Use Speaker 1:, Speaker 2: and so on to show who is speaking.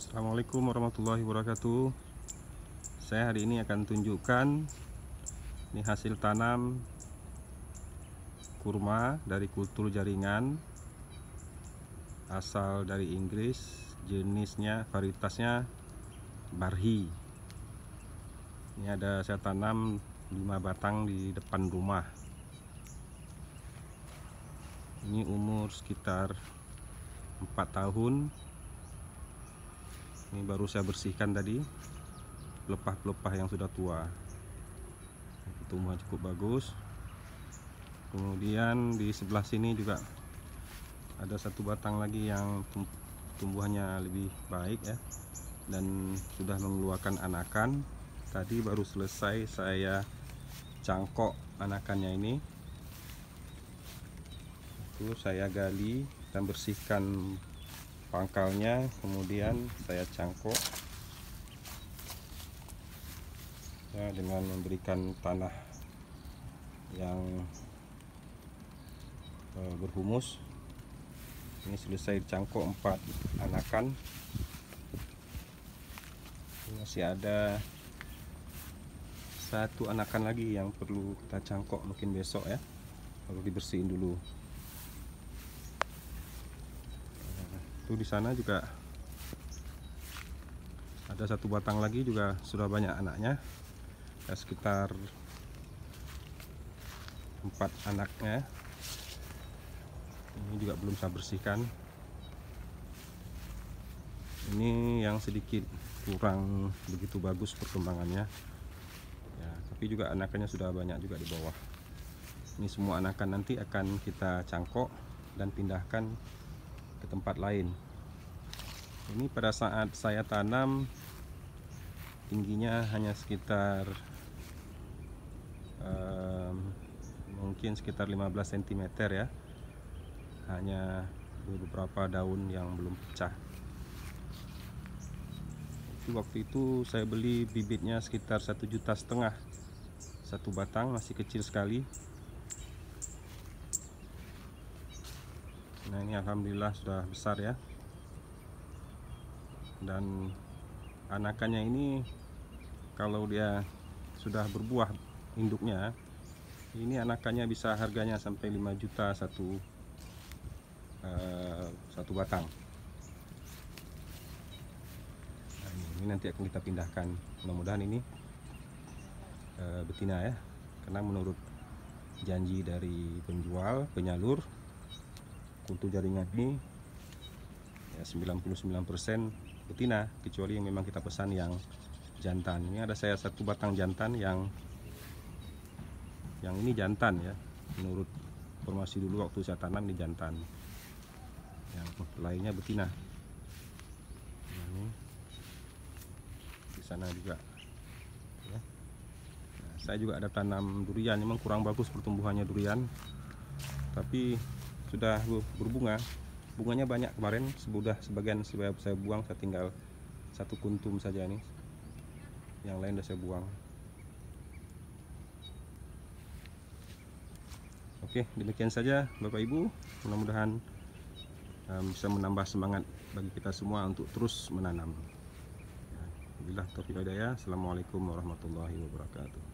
Speaker 1: Assalamualaikum warahmatullahi wabarakatuh saya hari ini akan tunjukkan ini hasil tanam kurma dari kultur jaringan asal dari Inggris jenisnya varietasnya barhi ini ada saya tanam 5 batang di depan rumah ini umur sekitar 4 tahun ini baru saya bersihkan tadi pelepah-pelepah yang sudah tua tumbuhan cukup bagus kemudian di sebelah sini juga ada satu batang lagi yang tumbuhannya lebih baik ya dan sudah mengeluarkan anakan tadi baru selesai saya cangkok anakannya ini itu saya gali dan bersihkan pangkalnya kemudian saya cangkok ya dengan memberikan tanah yang e, berhumus ini selesai cangkok empat anakan masih ada satu anakan lagi yang perlu kita cangkok mungkin besok ya perlu dibersihin dulu itu di sana juga ada satu batang lagi juga sudah banyak anaknya ya, sekitar empat anaknya ini juga belum saya bersihkan ini yang sedikit kurang begitu bagus perkembangannya ya, tapi juga anakannya sudah banyak juga di bawah ini semua anakan nanti akan kita cangkok dan pindahkan ke tempat lain ini pada saat saya tanam tingginya hanya sekitar um, mungkin sekitar 15 cm ya hanya beberapa daun yang belum pecah waktu itu saya beli bibitnya sekitar satu juta setengah satu batang masih kecil sekali nah ini alhamdulillah sudah besar ya dan anakannya ini kalau dia sudah berbuah induknya ini anakannya bisa harganya sampai 5 juta satu uh, satu batang nah, ini, ini nanti akan kita pindahkan mudah-mudahan ini uh, betina ya karena menurut janji dari penjual penyalur untuk jaringan ini ya 99% betina kecuali yang memang kita pesan yang jantan ini ada saya satu batang jantan yang yang ini jantan ya menurut informasi dulu waktu saya tanam ini jantan yang lainnya betina nah, ini di sana juga ya. nah, saya juga ada tanam durian memang kurang bagus pertumbuhannya durian tapi sudah berbunga bunganya banyak kemarin sudah sebagian saya buang saya tinggal satu kuntum saja ini, yang lain sudah saya buang oke demikian saja bapak ibu mudah-mudahan um, bisa menambah semangat bagi kita semua untuk terus menanam Bila taufiq hidayah. Assalamualaikum warahmatullahi wabarakatuh.